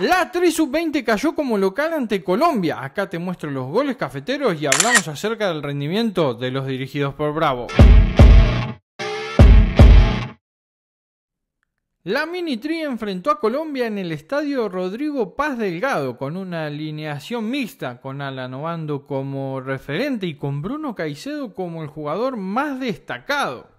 La 3 sub-20 cayó como local ante Colombia. Acá te muestro los goles cafeteros y hablamos acerca del rendimiento de los dirigidos por Bravo. La Mini Tri enfrentó a Colombia en el estadio Rodrigo Paz Delgado con una alineación mixta con Alan Obando como referente y con Bruno Caicedo como el jugador más destacado.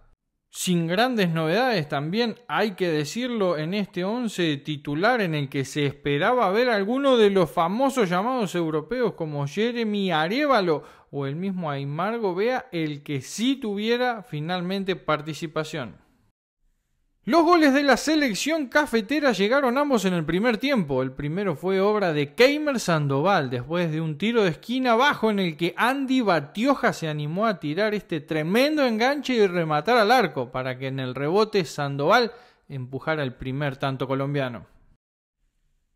Sin grandes novedades también hay que decirlo en este once titular en el que se esperaba ver alguno de los famosos llamados europeos como Jeremy Arevalo o el mismo Aymar Gobea el que sí tuviera finalmente participación. Los goles de la selección cafetera llegaron ambos en el primer tiempo. El primero fue obra de Keimer Sandoval después de un tiro de esquina abajo en el que Andy Batioja se animó a tirar este tremendo enganche y rematar al arco para que en el rebote Sandoval empujara el primer tanto colombiano.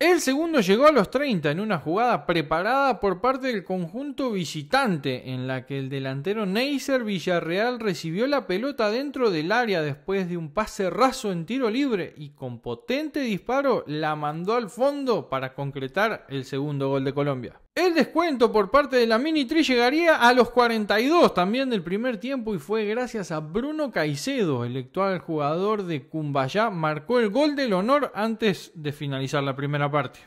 El segundo llegó a los 30 en una jugada preparada por parte del conjunto visitante, en la que el delantero Neiser Villarreal recibió la pelota dentro del área después de un pase raso en tiro libre y con potente disparo la mandó al fondo para concretar el segundo gol de Colombia. El descuento por parte de la Mini Tri llegaría a los 42 también del primer tiempo y fue gracias a Bruno Caicedo, el actual jugador de Cumbayá, marcó el gol del honor antes de finalizar la primera parte.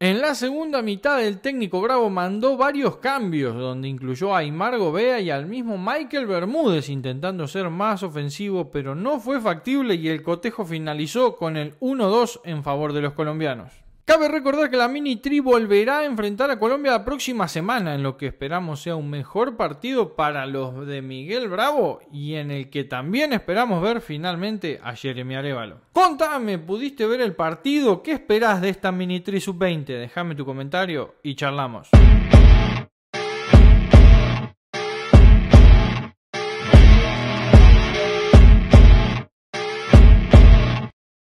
En la segunda mitad el técnico Bravo mandó varios cambios, donde incluyó a Imargo Bea y al mismo Michael Bermúdez intentando ser más ofensivo, pero no fue factible y el cotejo finalizó con el 1-2 en favor de los colombianos. Cabe recordar que la Mini Tri volverá a enfrentar a Colombia la próxima semana, en lo que esperamos sea un mejor partido para los de Miguel Bravo y en el que también esperamos ver finalmente a Jeremy Arevalo. Contame, ¿pudiste ver el partido? ¿Qué esperas de esta Mini Tri Sub-20? Déjame tu comentario y charlamos.